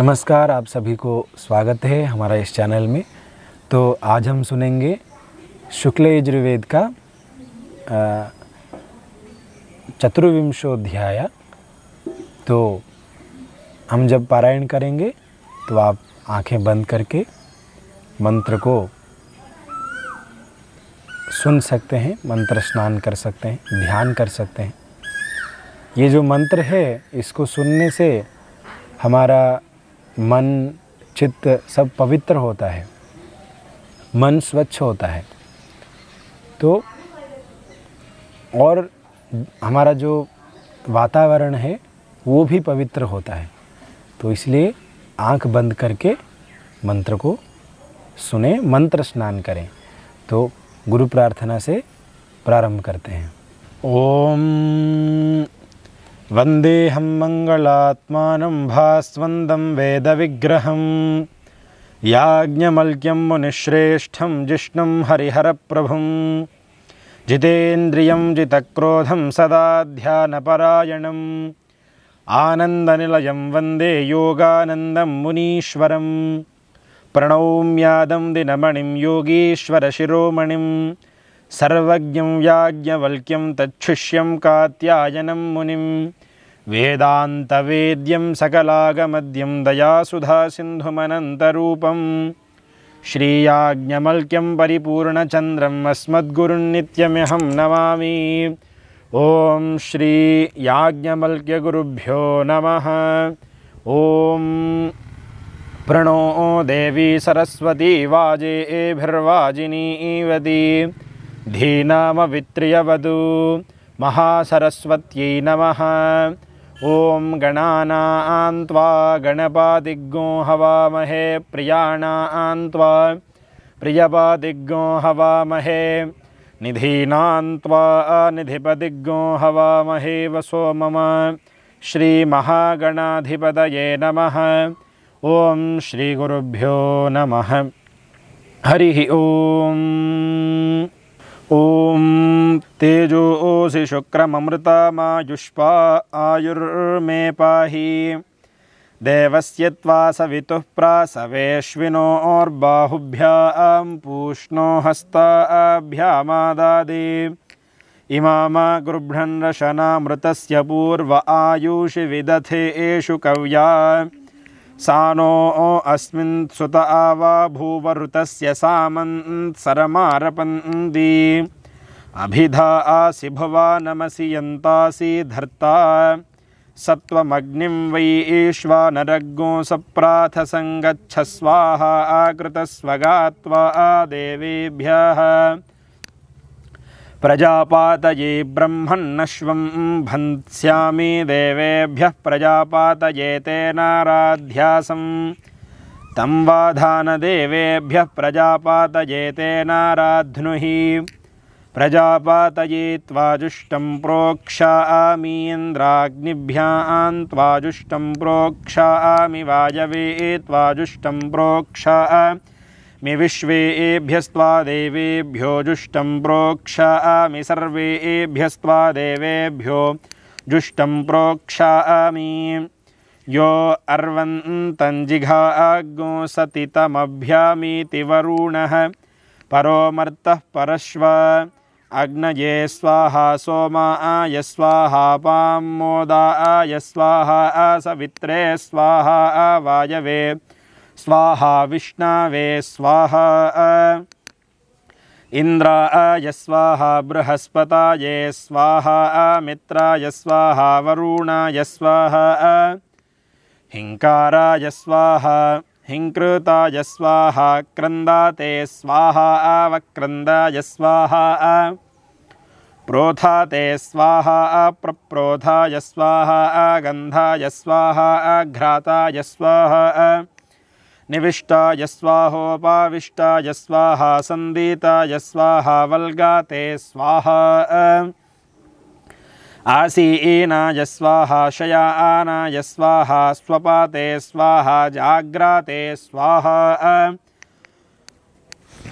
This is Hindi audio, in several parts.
नमस्कार आप सभी को स्वागत है हमारा इस चैनल में तो आज हम सुनेंगे शुक्ल यजुर्वेद का चतुर्विंशोध्याय तो हम जब पारायण करेंगे तो आप आंखें बंद करके मंत्र को सुन सकते हैं मंत्र स्नान कर सकते हैं ध्यान कर सकते हैं ये जो मंत्र है इसको सुनने से हमारा मन चित्त सब पवित्र होता है मन स्वच्छ होता है तो और हमारा जो वातावरण है वो भी पवित्र होता है तो इसलिए आंख बंद करके मंत्र को सुने मंत्र स्नान करें तो गुरु प्रार्थना से प्रारंभ करते हैं ओम वन्देऽहं मङ्गलात्मानं भास्वन्दं वेदविग्रहं याज्ञमल्क्यं मुनिश्रेष्ठं जिष्णुं हरिहरप्रभुं जितेन्द्रियं जितक्रोधं सदा ध्यानपरायणम् आनन्दनिलयं वन्दे योगानन्दं मुनीश्वरं प्रणौम्यादं दिनमणिं योगीश्वरशिरोमणिम् सर्वज्ञं याज्ञवल्क्यं तच्छिष्यं कात्यायनं मुनिं वेदान्तवेद्यं सकलागमद्यं दयासुधासिन्धुमनन्तरूपं श्रीयाज्ञमल्क्यं परिपूर्णचन्द्रम् अस्मद्गुरुन्नित्यम्यहं नमामि ॐ श्रीयाज्ञमल्क्यगुरुभ्यो नमः ॐ प्रणो देवी सरस्वती वाजे एभिर्वाजिनी धीनामवित्रियवधू महासरस्वत नम ओं गणानां त्वा गणपादिग्गो हवामहे प्रियाणां त्वा हवामहे निधीनां त्वा हवामहे वसो मम श्रीमहागणाधिपतये नमः ॐ श्रीगुरुभ्यो नमः हरिः ओम् ॐ तेजोऽसि शुक्रममृतामायुष्पा आयुर्मे पाहि देवस्य त्वा सवितुः प्रासवेश्विनोर्बाहुभ्यां पूष्णो हस्ताभ्यामादादे इमामा गृभ्रन्रशनामृतस्य पूर्व आयुषि विदथे एषु कव्या सानो नो अस्मिन् सुत आवा भूवरुतस्य सामन्सरमारपन्दी अभिधा आसि भुवा नमसि यन्तासि धर्ता सत्त्वमग्निं वै ईश्वा ईश्वानरग्गो सप्राथसङ्गच्छ स्वाहा आकृतस्वगा त्वा देवेभ्यः प्रजापातये ब्रह्मन्नश्वं भन्त्स्यामि देवेभ्यः प्रजापातये तेनाराध्यासं तं वाधानदेवेभ्यः प्रजापातये तेनाराध्नुहि प्रजापातये त्वाजुष्टं प्रोक्षामीन्द्राग्निभ्यां त्वाजुष्टं आमी वायवे त्वाजुष्टं प्रोक्षा मि विश्वेभ्यस्त्वा देवेभ्यो जुष्टं प्रोक्षामि सर्वेभ्यस्त्वा देवेभ्यो जुष्टं प्रोक्षामि यो अर्वन्तञ्जिघाग्ञो सति तमभ्यामीति वरुणः परो मर्तः परश्व अग्नये स्वाहा आय स्वाहा पां आय स्वाहा सवित्रे स्वाहा वायवे स्वाहा विष्णवे स्वाहा इन्द्राय इन्द्रा बृहस्पताये बृहस्पता ये स्वाहा मित्राय स्वाहा वरुणाय स्वाहा अहिंकाराय स्वाहा हिंकृताय स्वाहा क्रन्दा ते स्वाहा अवक्रन्दाय स्वाहा प्रोथाते ते स्वाहा अप्रोथाय स्वाहा अगन्धाय स्वाहा अघ्राताय स्वाहा निविष्टाय स्वाहोपाविष्टाय स्वाहा सन्दीताय स्वाहा वल्गाते स्वाहा आसीनाय स्वाहा शयानाय स्वाहा स्वपाते स्वाहा जाग्राते स्वाहा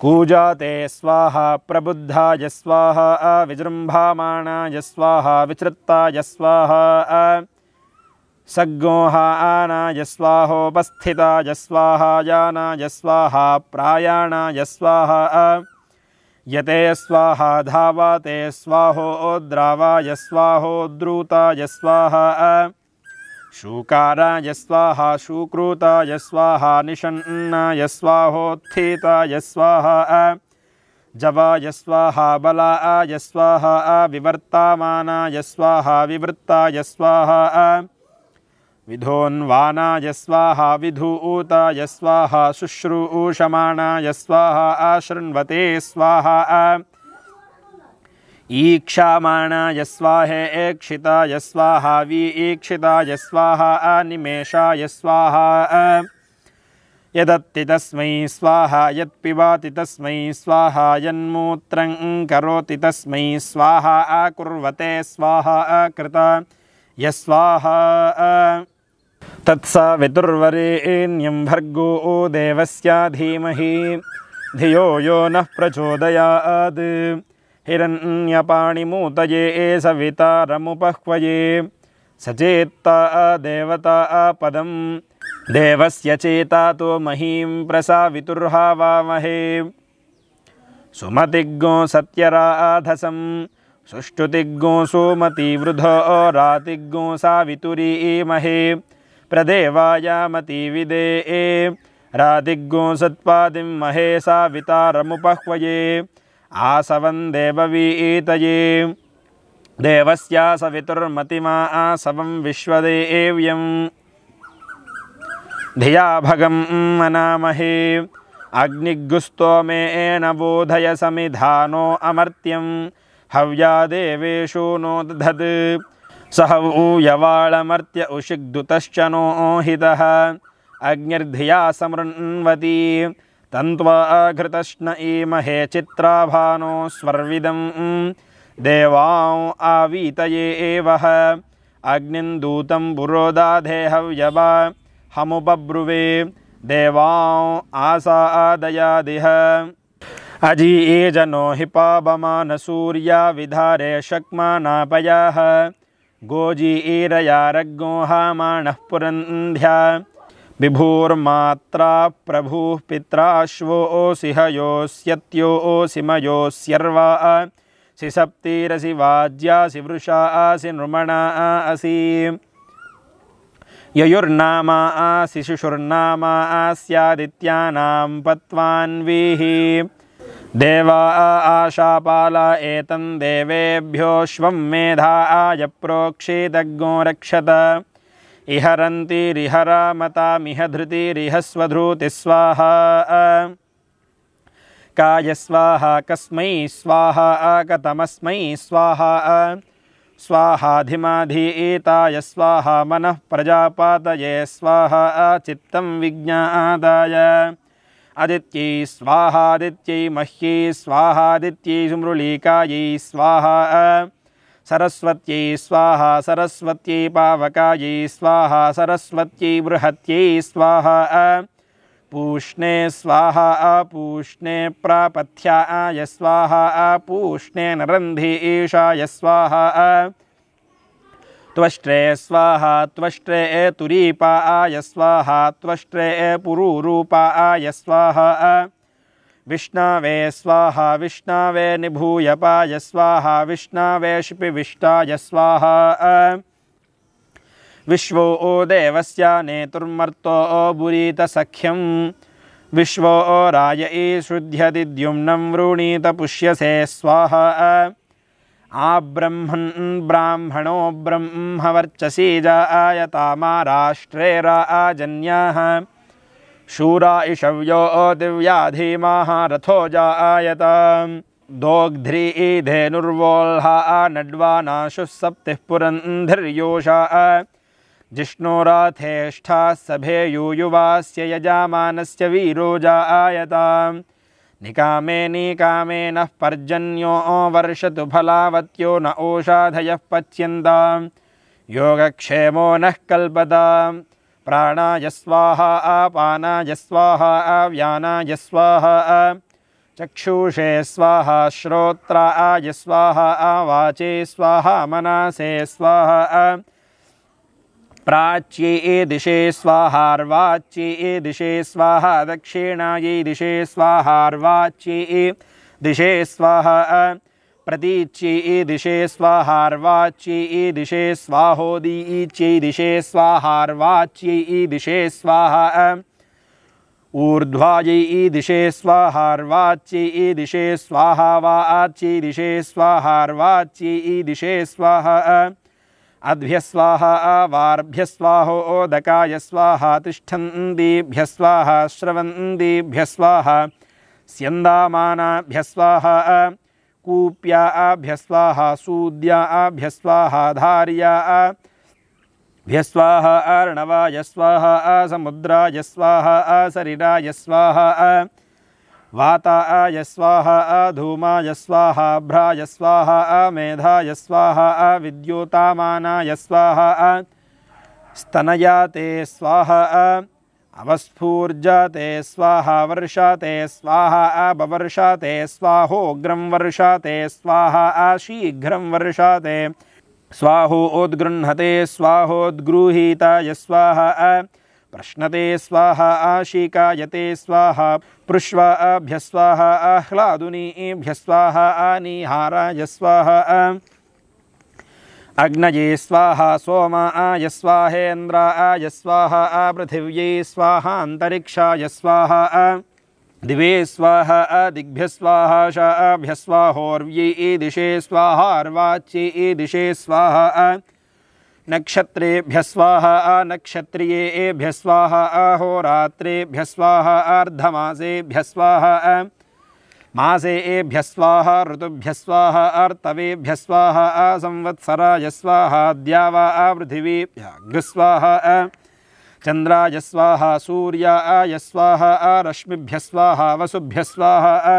कूजाते स्वाहा प्रबुद्धाय स्वाहा विजृम्भामाणाय स्वाहा विचृत्ताय स्वाहा सग्गोहा आनायस्वाहोपस्थिता यस्वाहा प्रायाणायस्वाहा यते स्वाहा धावा ते स्वाहो ओद्रावा यस्वाहोद्रूता यस्वाहा शूकारा यस्वाहा शूक्रूता यस्वाहा निषन्ना यस्वाहोत्थिता यस्वाहा जवा यस्वाहा बला आ यस्वाहा विवर्तामाना यस्वाहा विवृत्ता यस्वाहा विधोन्वाना यस्वाहा विधु ऊता यस्वाः शुश्रू ऊषमाणा यस्वाः अशृण्वते स्वाहा ईक्षमाणा यस्वाहे ऐक्षिता यस्वाहा वि ईक्षिता यस्वाहा अनिमेषा यस्वाहा तस्मै स्वाहा यत्पिबाति तस्मै स्वाहा यन्मूत्रं करोति तस्मै स्वाहा अकुर्वते स्वाहा अकृता यस्वाहा तत्स विदुर्वरेण्यं भर्गो ओ धीमहि धियो यो नः प्रचोदयात् हिरण्यपाणिमूतये सवितारमुपह्वये सचेत्ता देवता पदं देवस्य चेता तो महीं प्रसावितुर्हावामहे सुमतिज्ञो सत्यराधसं सुष्टुतिग्गो सोमतिवृधो रातिग्गो सावितुरी महे प्रदेवायामति विदे रातिग्गो सत्पादिं महे सावितारमुपह्वये आसवं देववीतये देवस्या सवितुर्मतिमा आसवं विश्वदेव्यं धिया भगं मनामहे अग्निग्गुस्तो मे एन बोधय समिधानो अमर्त्यम् हव्यादेवेषु नो दधत् सह ऊयवाळमर्त्य उषिग्दुतश्च नो ओहितः अग्निर्धिया समृण्वती तन्त्वा घृतश्न ईमहे चित्राभानो स्वर्विदं देवाँ आवीतये एवः अग्निन्दूतं पुरोदाधे हव्यव हमुपब्रुवे देवाँ आसा अजीए जनो हिपाबमान सूर्या विधारे शक्मानापयाः गोजी ईरया रज्ञो हामाणः पुरन्ध्या विभूर्मात्रा प्रभुः पित्राश्वो ओसिहयोस्यत्यो ओसिमयोस्यर्वा सिसप्तिरसि वाज्यासि वृषा असि नृमणा असि ययुर्नामा आसि शिशुर्नामा आस्यादित्यानां पत्वान्वीः देवा अ आशापाल एतं देवेभ्यो ष्वं मेधा आयप्रोक्षीदज्ञो रक्षत इहरन्ति रिहरा मतामिह धृतिरिहस्वधृति स्वाहा अकाय स्वाहा कस्मै स्वाहा अकतमस्मै स्वाहा अ एताय स्वाहा मनः प्रजापातये स्वाहा अचित्तं विज्ञा अदित्यै मह्ये स्वाहा स्वाहादित्यै सुमृलीकाये स्वाहा सरस्वत्ये स्वाहा सरस्वत्ये पावकाये स्वाहा सरस्वत्ये बृहत्ये स्वाहा पूष्णे स्वाहा अपूष्णे प्रापथ्याय स्वाहा अपूष्णे नरंधे ईशाय स्वाहा त्वष्ट्रे स्वाहा त्वष्ट्रे एतुरीपा स्वाहा त्वष्ट्रे ए पुरूपा आयस्वाहा विष्णावे स्वाहा विष्णावे वे निभूयपायस्वाहा विष्णावे शिपिविष्टाय स्वाहा विश्वो ओ नेतुर्मर्तो नेतुर्मर्तो॒ बुरीतसख्यं विश्वो ओ राय ई शुद्ध्यदिद्युम्नं वृणीतपुष्यसे स्वाहा आब्रह्मन् ब्राह्मणो ब्रह्म वर्चसी मा शूरा इषव्यो दिव्या धीमाः रथो ज दोग्ध्री धेनुर्वोल्हा आ पुरन्धिर्योषा सभे यूयुवास्य यजामानस्य वीरो निकामे निकामे नः पर्जन्यो वर्षतु फलावत्यो न ओषाधयः पच्यन्ताम् योगक्षेमो नः कल्पताम् प्राणायस्वाहा आपानायस्वाहा आव्यानायस्वाहा आ चक्षुषे स्वाहा श्रोत्रा आयस्वाहा आवाचे स्वाहा मनासे स्वाहा आ प्राच्ये दिशे स्वाहार्वाच्ये दिशे स्वाहा दक्षिणायै दिशे स्वाहार्वाच्ये दिशे स्वाहा प्रतीच्ये दिशे स्वाहार्वाच्ये दिशे स्वाहोदीच्ये दिशे स्वाहार्वाच्ये दिशे स्वाहा ऊर्ध्वायै दिशे स्वाहार्वाच्यै दिशे स्वाहा वा आच्यै दिशे स्वाहार्वाच्यै दिशे स्वाहा अद्भ्यस्वाहा आवार्भ्यस्वाहो ओदकाय स्वाहा तिष्ठन्दीभ्यस्वाहा श्रवन्दीभ्यस्वाहा स्यन्दामानाभ्यस्वाहा कूप्या आभ्यस्वाहा सूद्या आभ्यस्वाहा धारिया आ भ्यस्वाहा अर्णवाय स्वाहा असमुद्राय स्वाहा असरिराय स्वाहा वाताय स्वाहा अधूमाय स्वाहा भ्राय स्वाहा अमेधाय स्वाहा अविद्योतामानाय स्वाहा स्तनयाते स्वाहा अवस्फूर्जाते स्वाहा वर्षाते स्वाहा अबवर्षाते स्वाहोग्रं वर्षाते स्वाहा अशीघ्रं वर्षाते स्वाहो उद्गृह्णते स्वाहोद्गृहीताय स्वाहा प्रश्नते स्वाहा आशीकायते स्वाहा पृष्वा अभ्यस्वाहा आह्लादुनीभ्य स्वाहा आनीहाराय स्वाहा अग्नये स्वाहा सोम आय स्वाहेन्द्र आय स्वाहा पृथिव्यै स्वाहान्तरिक्षाय स्वाहा दिवे स्वाहा दिग्भ्य स्वाहा शाभ्य स्वाहोर्व्यै दिशे स्वाहार्वाच्यै दिशे स्वाहा नक्षत्रेभ्य स्वाहा आ नक्षत्रियेभ्य स्वाहा अहोरात्रेभ्य स्वाहा अर्धमासेभ्य स्वाहा मासे एभ्य स्वाहा ऋतुभ्य स्वाहा अर्तवेभ्य स्वाहा संवत्सराय स्वाहा द्यावा अ चंद्राय स्वाहा सूर्या आय स्वाहा रश्मिभ्य स्वाहा वसुभ्य स्वाहा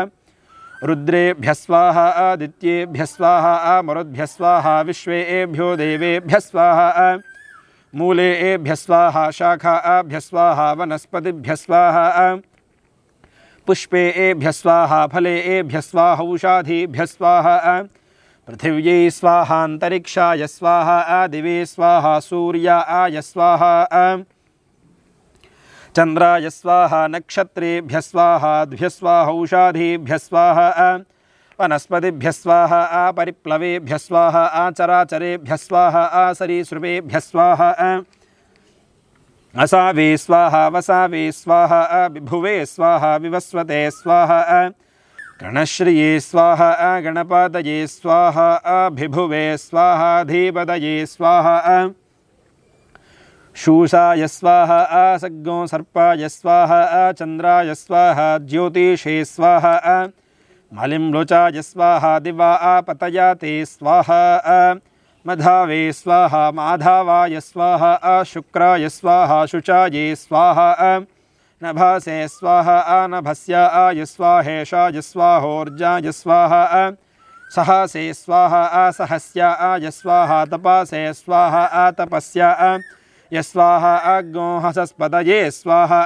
रुद्रेभ्य स्वाहा आदिभ्य स्वाहा मरुद्भ्य स्वाहा विश्वेभ्यो देवेभ्य स्वाहा मूले एभ्य स्वाहा शाखा आभ्य स्वाहा वनस्पतिभ्य स्वाहा पुष्पे एभ्य स्वाहा फले एभ्य स्वाहा उषाधीभ्य स्वाहा पृथिव्यै स्वाहान्तरिक्षाय आ दिवे स्वाहा सूर्या आय स्वाहा चन्द्राय स्वाहा नक्षत्रेभ्य स्वाहा द्भ्यस्वाहा औषाधीभ्यस्वाहा वनस्पतिभ्यस्वाहा अपरिप्लवेभ्यस्वाहा आचराचरेभ्यस्वाहा आसरीसृपेभ्यस्वाहा असावे स्वाहा वसावे स्वाहा विभुवे स्वाहा विवस्वते स्वाहा गणश्रिये स्वाहा गणपादये स्वाहा विभुवे स्वाहा धीपदये स्वाहा शूषा यस्वाह आ सज्ञो सर्पाय यस्वाह आ चंद्रा यस्वाह ज्योतिषे स्वाह आ मलिम लोचा यस्वाह दिवा आपतया ते स्वाह आ मधावे स्वाहा माधावा यस्वाह आ यस्वाह शुचा ये स्वाह आ नभासे स्वाह आ नभस्या आय स्वाहेशाय स्वाहोर्जाय यस्वाह आ सहसे स्वाह आ सहस्या आ यस्वाह तपासे स्वाह आ तपस्या आ यस्वाहा अग्नो ये स्वाहा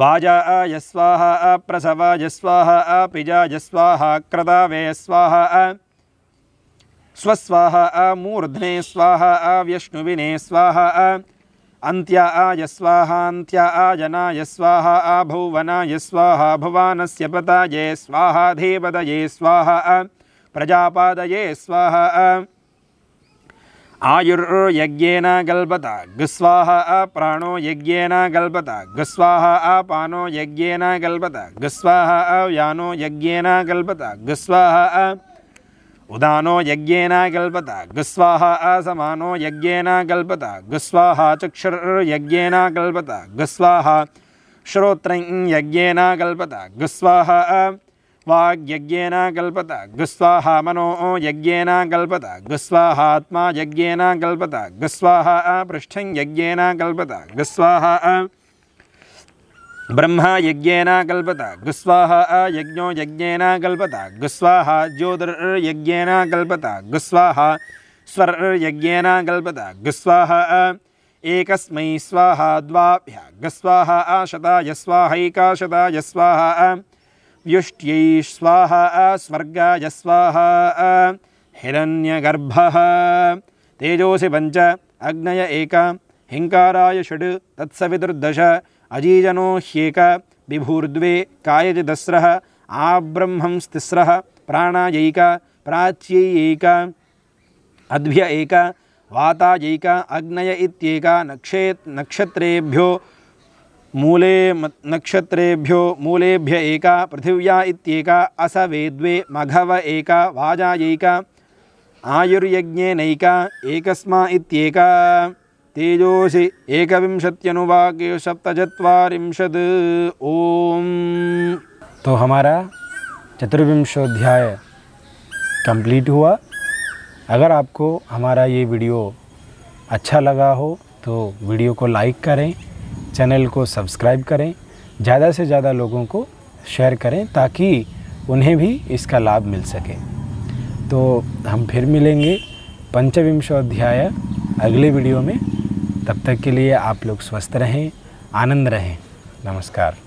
वाजा यस्वाहा अप्रसव यस्वाहा अपिजा यस्वाहा वे स्वाहा स्वस्वाहा अमूर्धने स्वाहा अव्यष्णुविने स्वाहा अन्त्या आयस्वाहान्त्या आजनायस्वाहा आभुवनायस्वाहा भुवानस्य पताये स्वाहा धीपदये स्वाहा प्रजापादये स्वाहा आयुर्यज्ञेन गलत गुस्वाह अप्राणो यज्ञेन गलत गुस्वाह अपानो यज्ञेन गल्बत गुस्वाह अव्यानो यज्ञेन गल्बत गुस्वाह अ उदानो यज्ञेन गलत गुस्वाह असमानो यज्ञेन गल्पत गुस्वाह चक्षुर्यज्ञेन गलत गुस्वाह श्रोत्रं यज्ञेन गल्पत गुस्वाह अ वाग्यज्ञेन कल्पत गुस्वाहा मनो यज्ञेन कल्पत आत्मा यज्ञेन कल्पत गुस्वाहा पृष्ठं यज्ञेन कल्पत गुस्वाहा ब्रह्मा यज्ञेन कल्पत गुस्वाहा यज्ञो यज्ञेन कल्पत गुस्वाहा ज्योतिर्यज्ञेन कल्पत गुस्वाहा स्वर्यज्ञेन कल्पत गुस्वाहा एकस्मै स्वाहा द्वाभ्य गस्वाहा अ व्युष्ट्यै स्वाहा स्वर्गाय स्वाहा हिरण्यगर्भः तेजोसि पञ्च अग्नय एक हिङ्काराय षड् तत्सवितुर्दश अजीजनो ह्येक विभूर्द्वे कायचिदस्रः आब्रह्मंस्तिस्रः प्राणायैक प्राच्यैक अद्भ्य एक वातायैक अग्नय इत्येक नक्षे नक्षत्रेभ्यो मूले नक्षत्रेभ्यो मूलेभ्य एका पृथिव्या इत्येका अस वेद्वे मघव एका वाजायैका आयुर्यज्ञेनैका एकस्मा इत्येका तेजोषि एकविंशत्यनुवाक्य सप्तचत्वारिंशत् ओम तो हमारा चतुर्विंशोध्याय कंप्लीट हुआ अगर आपको हमारा ये वीडियो अच्छा लगा हो तो वीडियो को लाइक करें चैनल को सब्सक्राइब करें ज़्यादा से ज़्यादा लोगों को शेयर करें ताकि उन्हें भी इसका लाभ मिल सके तो हम फिर मिलेंगे पंचविंशोध्याय अगले वीडियो में तब तक के लिए आप लोग स्वस्थ रहें आनंद रहें नमस्कार